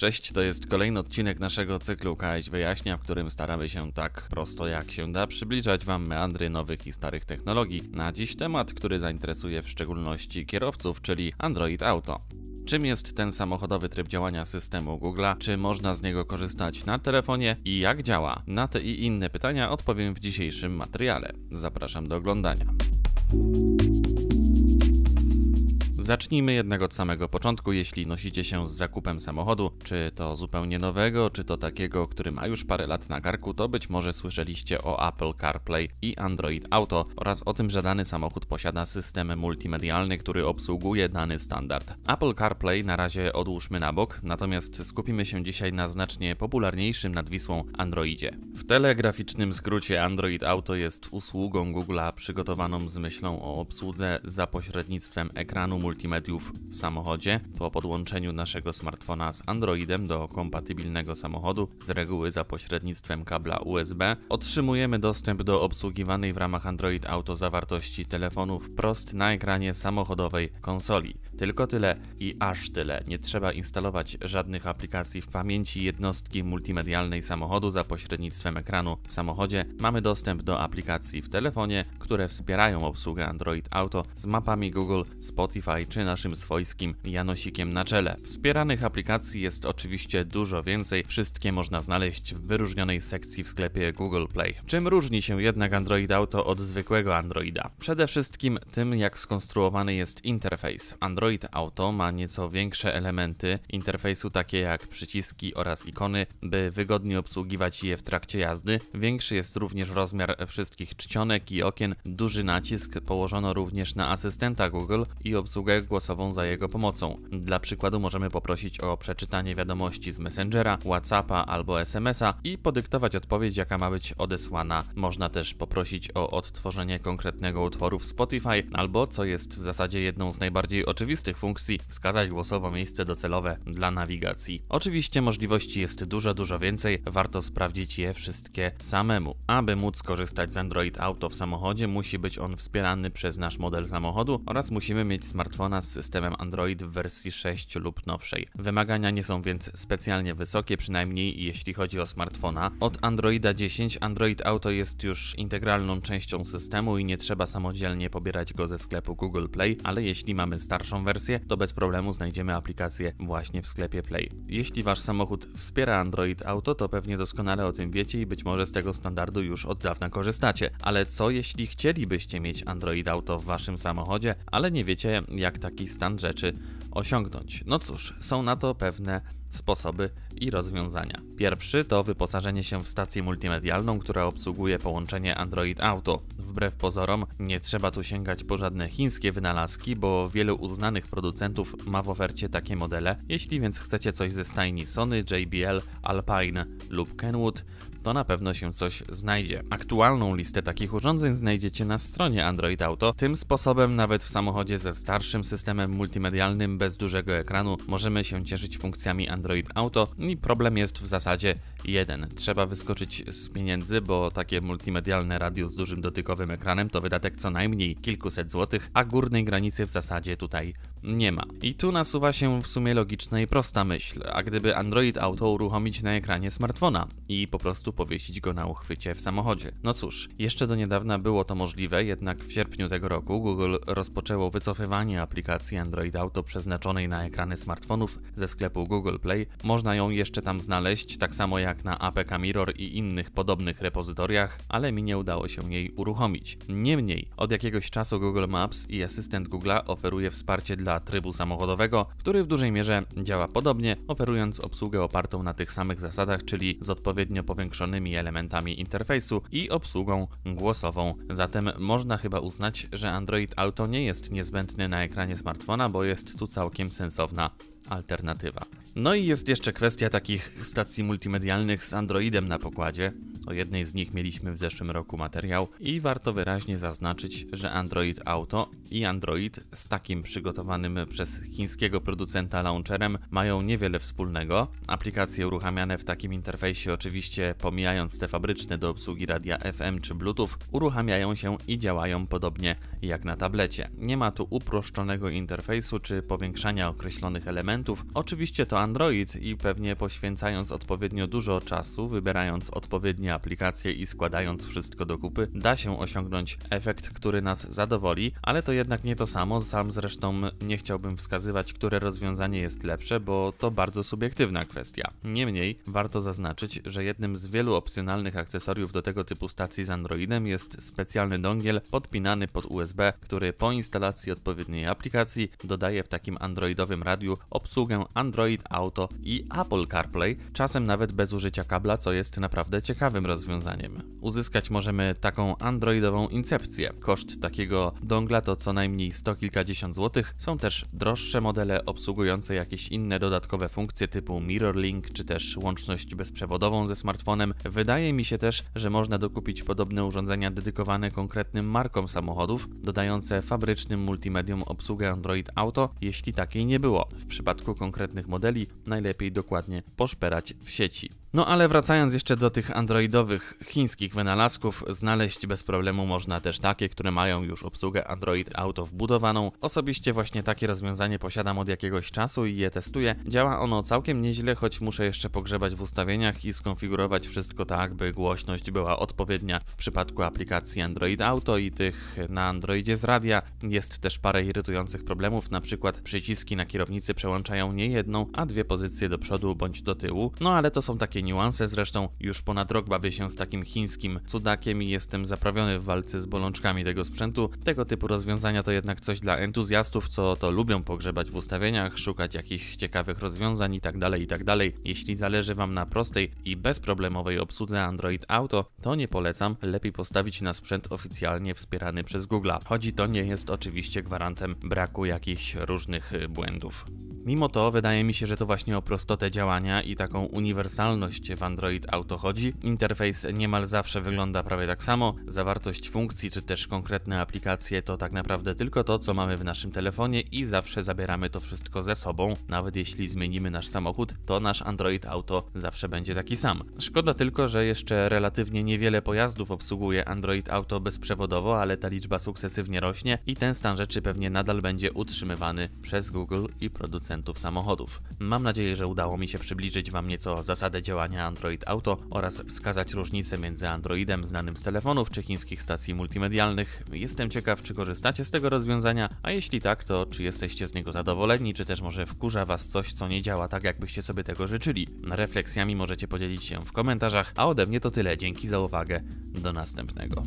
Cześć, to jest kolejny odcinek naszego cyklu KS Wyjaśnia, w którym staramy się tak prosto jak się da przybliżać Wam meandry nowych i starych technologii. Na dziś temat, który zainteresuje w szczególności kierowców, czyli Android Auto. Czym jest ten samochodowy tryb działania systemu Google? Czy można z niego korzystać na telefonie i jak działa? Na te i inne pytania odpowiem w dzisiejszym materiale. Zapraszam do oglądania. Zacznijmy jednak od samego początku, jeśli nosicie się z zakupem samochodu, czy to zupełnie nowego, czy to takiego, który ma już parę lat na karku, to być może słyszeliście o Apple CarPlay i Android Auto oraz o tym, że dany samochód posiada system multimedialny, który obsługuje dany standard. Apple CarPlay na razie odłóżmy na bok, natomiast skupimy się dzisiaj na znacznie popularniejszym nad Wisłą Androidzie. W telegraficznym skrócie Android Auto jest usługą Google'a przygotowaną z myślą o obsłudze za pośrednictwem ekranu multimedialnego multimediów w samochodzie. Po podłączeniu naszego smartfona z Androidem do kompatybilnego samochodu, z reguły za pośrednictwem kabla USB, otrzymujemy dostęp do obsługiwanej w ramach Android Auto zawartości telefonu wprost na ekranie samochodowej konsoli. Tylko tyle i aż tyle. Nie trzeba instalować żadnych aplikacji w pamięci jednostki multimedialnej samochodu za pośrednictwem ekranu w samochodzie. Mamy dostęp do aplikacji w telefonie, które wspierają obsługę Android Auto z mapami Google, Spotify czy naszym swojskim Janosikiem na czele. Wspieranych aplikacji jest oczywiście dużo więcej. Wszystkie można znaleźć w wyróżnionej sekcji w sklepie Google Play. Czym różni się jednak Android Auto od zwykłego Androida? Przede wszystkim tym, jak skonstruowany jest interfejs. Android Android Auto ma nieco większe elementy interfejsu, takie jak przyciski oraz ikony, by wygodnie obsługiwać je w trakcie jazdy. Większy jest również rozmiar wszystkich czcionek i okien. Duży nacisk położono również na asystenta Google i obsługę głosową za jego pomocą. Dla przykładu możemy poprosić o przeczytanie wiadomości z Messengera, WhatsAppa albo SMS-a i podyktować odpowiedź, jaka ma być odesłana. Można też poprosić o odtworzenie konkretnego utworu w Spotify albo, co jest w zasadzie jedną z najbardziej oczywistych, tych funkcji wskazać głosowo miejsce docelowe dla nawigacji. Oczywiście możliwości jest dużo, dużo więcej, warto sprawdzić je wszystkie samemu. Aby móc korzystać z Android Auto w samochodzie, musi być on wspierany przez nasz model samochodu oraz musimy mieć smartfona z systemem Android w wersji 6 lub nowszej. Wymagania nie są więc specjalnie wysokie, przynajmniej jeśli chodzi o smartfona. Od Androida 10 Android Auto jest już integralną częścią systemu i nie trzeba samodzielnie pobierać go ze sklepu Google Play, ale jeśli mamy starszą wersję, to bez problemu znajdziemy aplikację właśnie w sklepie Play. Jeśli Wasz samochód wspiera Android Auto, to pewnie doskonale o tym wiecie i być może z tego standardu już od dawna korzystacie. Ale co jeśli chcielibyście mieć Android Auto w Waszym samochodzie, ale nie wiecie jak taki stan rzeczy osiągnąć? No cóż, są na to pewne sposoby i rozwiązania. Pierwszy to wyposażenie się w stację multimedialną, która obsługuje połączenie Android Auto. Wbrew pozorom, nie trzeba tu sięgać po żadne chińskie wynalazki, bo wielu uznanych producentów ma w ofercie takie modele. Jeśli więc chcecie coś ze stajni Sony, JBL, Alpine lub Kenwood, to na pewno się coś znajdzie. Aktualną listę takich urządzeń znajdziecie na stronie Android Auto. Tym sposobem nawet w samochodzie ze starszym systemem multimedialnym bez dużego ekranu możemy się cieszyć funkcjami Android Auto i problem jest w zasadzie jeden. Trzeba wyskoczyć z pieniędzy, bo takie multimedialne radio z dużym dotykowym ekranem to wydatek co najmniej kilkuset złotych, a górnej granicy w zasadzie tutaj nie ma. I tu nasuwa się w sumie logiczna i prosta myśl, a gdyby Android Auto uruchomić na ekranie smartfona i po prostu prostu powiesić go na uchwycie w samochodzie. No cóż, jeszcze do niedawna było to możliwe, jednak w sierpniu tego roku Google rozpoczęło wycofywanie aplikacji Android Auto przeznaczonej na ekrany smartfonów ze sklepu Google Play. Można ją jeszcze tam znaleźć, tak samo jak na APK Mirror i innych podobnych repozytoriach, ale mi nie udało się jej uruchomić. Niemniej, od jakiegoś czasu Google Maps i asystent Google'a oferuje wsparcie dla trybu samochodowego, który w dużej mierze działa podobnie, oferując obsługę opartą na tych samych zasadach, czyli z odpowiednio powiększonym ulepszonymi elementami interfejsu i obsługą głosową. Zatem można chyba uznać, że Android Auto nie jest niezbędny na ekranie smartfona, bo jest tu całkiem sensowna alternatywa. No i jest jeszcze kwestia takich stacji multimedialnych z Androidem na pokładzie. O jednej z nich mieliśmy w zeszłym roku materiał i warto wyraźnie zaznaczyć, że Android Auto i Android z takim przygotowanym przez chińskiego producenta launcherem mają niewiele wspólnego. Aplikacje uruchamiane w takim interfejsie oczywiście pomijając te fabryczne do obsługi radia FM czy Bluetooth uruchamiają się i działają podobnie jak na tablecie. Nie ma tu uproszczonego interfejsu czy powiększania określonych elementów Oczywiście to Android i pewnie poświęcając odpowiednio dużo czasu, wybierając odpowiednie aplikacje i składając wszystko do kupy, da się osiągnąć efekt, który nas zadowoli, ale to jednak nie to samo. Sam zresztą nie chciałbym wskazywać, które rozwiązanie jest lepsze, bo to bardzo subiektywna kwestia. Niemniej warto zaznaczyć, że jednym z wielu opcjonalnych akcesoriów do tego typu stacji z Androidem jest specjalny dongiel podpinany pod USB, który po instalacji odpowiedniej aplikacji dodaje w takim androidowym radiu obsługę obsługę Android Auto i Apple CarPlay, czasem nawet bez użycia kabla, co jest naprawdę ciekawym rozwiązaniem. Uzyskać możemy taką androidową incepcję. Koszt takiego dongla to co najmniej sto kilkadziesiąt złotych. Są też droższe modele obsługujące jakieś inne dodatkowe funkcje typu Mirror Link czy też łączność bezprzewodową ze smartfonem. Wydaje mi się też, że można dokupić podobne urządzenia dedykowane konkretnym markom samochodów, dodające fabrycznym multimedium obsługę Android Auto, jeśli takiej nie było. W przypadku przypadku konkretnych modeli najlepiej dokładnie poszperać w sieci. No ale wracając jeszcze do tych androidowych chińskich wynalazków, znaleźć bez problemu można też takie, które mają już obsługę Android Auto wbudowaną. Osobiście właśnie takie rozwiązanie posiadam od jakiegoś czasu i je testuję. Działa ono całkiem nieźle, choć muszę jeszcze pogrzebać w ustawieniach i skonfigurować wszystko tak, by głośność była odpowiednia. W przypadku aplikacji Android Auto i tych na Androidzie z radia jest też parę irytujących problemów, na przykład przyciski na kierownicy przełączają nie jedną, a dwie pozycje do przodu bądź do tyłu. No ale to są takie takie niuanse, zresztą już ponad rok bawię się z takim chińskim cudakiem i jestem zaprawiony w walce z bolączkami tego sprzętu. Tego typu rozwiązania to jednak coś dla entuzjastów, co to lubią pogrzebać w ustawieniach, szukać jakichś ciekawych rozwiązań itd. Tak itd. Tak Jeśli zależy Wam na prostej i bezproblemowej obsłudze Android Auto, to nie polecam, lepiej postawić na sprzęt oficjalnie wspierany przez Google. Chodzi to nie jest oczywiście gwarantem braku jakichś różnych błędów. Mimo to wydaje mi się, że to właśnie o prostotę działania i taką uniwersalność popularność w Android Auto chodzi. Interfejs niemal zawsze wygląda prawie tak samo. Zawartość funkcji czy też konkretne aplikacje to tak naprawdę tylko to, co mamy w naszym telefonie i zawsze zabieramy to wszystko ze sobą. Nawet jeśli zmienimy nasz samochód, to nasz Android Auto zawsze będzie taki sam. Szkoda tylko, że jeszcze relatywnie niewiele pojazdów obsługuje Android Auto bezprzewodowo, ale ta liczba sukcesywnie rośnie i ten stan rzeczy pewnie nadal będzie utrzymywany przez Google i producentów samochodów. Mam nadzieję, że udało mi się przybliżyć Wam nieco zasadę działania działania Android Auto oraz wskazać różnicę między Androidem znanym z telefonów czy chińskich stacji multimedialnych. Jestem ciekaw, czy korzystacie z tego rozwiązania, a jeśli tak, to czy jesteście z niego zadowoleni, czy też może wkurza Was coś, co nie działa tak, jakbyście sobie tego życzyli. Refleksjami możecie podzielić się w komentarzach, a ode mnie to tyle. Dzięki za uwagę. Do następnego.